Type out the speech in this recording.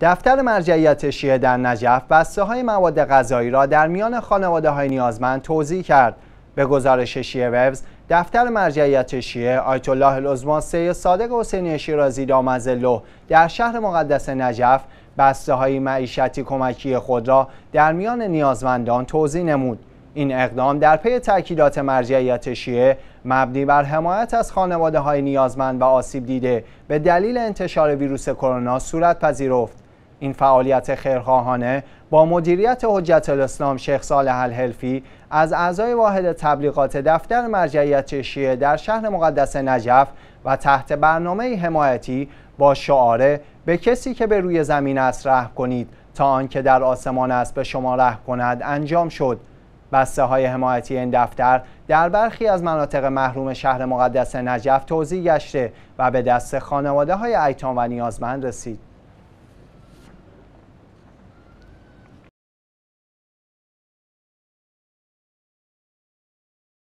دفتر مرجعیت شیعه در نجف بسته های مواد غذایی را در میان خانواده های نیازمند توضیح کرد. به گزارش شیعه وبز، دفتر مرجعیت شیعه آیت الله العظما سید صادق حسینی شیرازی دامزلو در شهر مقدس نجف بسته های معیشتی کمکی خود را در میان نیازمندان توضیح نمود. این اقدام در پی تاکیدات مرجعیت شیعه مبنی بر حمایت از خانواده های نیازمند و آسیب دیده به دلیل انتشار ویروس کرونا صورت پذیرفت. این فعالیت خیرخواهانه با مدیریت حجت الاسلام شیخ صالح الحلفی از اعضای واحد تبلیغات دفتر مرجعیت شیعه در شهر مقدس نجف و تحت برنامه حمایتی با شعاره به کسی که به روی زمین است رحم کنید تا آنکه در آسمان است به شما رحم کند انجام شد بسته های حمایتی این دفتر در برخی از مناطق محروم شهر مقدس نجف توضیح گشته و به دست خانواده های ایتام و نیازمند رسید